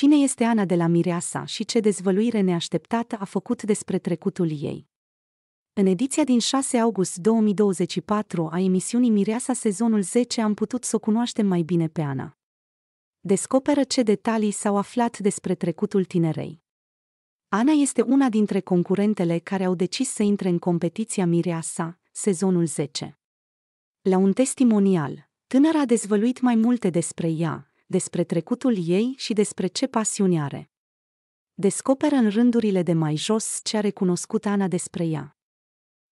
Cine este Ana de la Mireasa și ce dezvăluire neașteptată a făcut despre trecutul ei? În ediția din 6 august 2024 a emisiunii Mireasa sezonul 10 am putut să o cunoaștem mai bine pe Ana. Descoperă ce detalii s-au aflat despre trecutul tinerei. Ana este una dintre concurentele care au decis să intre în competiția Mireasa, sezonul 10. La un testimonial, tânăra a dezvăluit mai multe despre ea, despre trecutul ei și despre ce pasiune are. Descoperă în rândurile de mai jos ce a recunoscut Ana despre ea.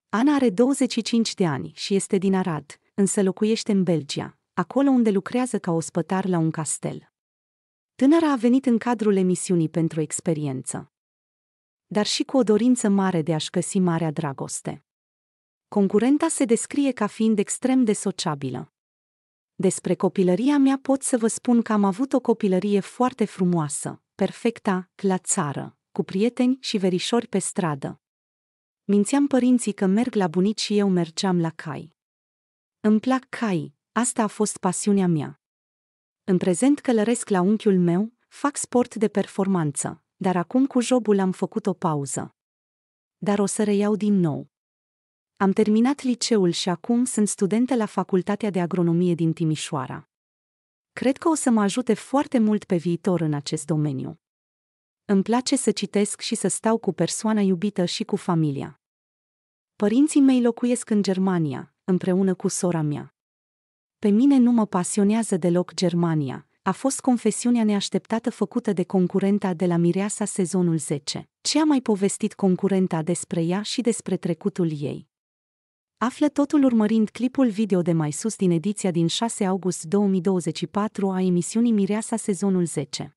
Ana are 25 de ani și este din Arad, însă locuiește în Belgia, acolo unde lucrează ca ospătar la un castel. Tânăra a venit în cadrul emisiunii pentru experiență. Dar și cu o dorință mare de a-și găsi marea dragoste. Concurenta se descrie ca fiind extrem de sociabilă. Despre copilăria mea pot să vă spun că am avut o copilărie foarte frumoasă, perfecta, la țară, cu prieteni și verișori pe stradă. Mințeam părinții că merg la bunici și eu mergeam la cai. Îmi plac cai, asta a fost pasiunea mea. În prezent călăresc la unchiul meu, fac sport de performanță, dar acum cu jobul am făcut o pauză. Dar o să reiau din nou. Am terminat liceul și acum sunt studentă la Facultatea de Agronomie din Timișoara. Cred că o să mă ajute foarte mult pe viitor în acest domeniu. Îmi place să citesc și să stau cu persoana iubită și cu familia. Părinții mei locuiesc în Germania, împreună cu sora mea. Pe mine nu mă pasionează deloc Germania, a fost confesiunea neașteptată făcută de concurenta de la Mireasa sezonul 10, ce a mai povestit concurenta despre ea și despre trecutul ei. Află totul urmărind clipul video de mai sus din ediția din 6 august 2024 a emisiunii Mireasa sezonul 10.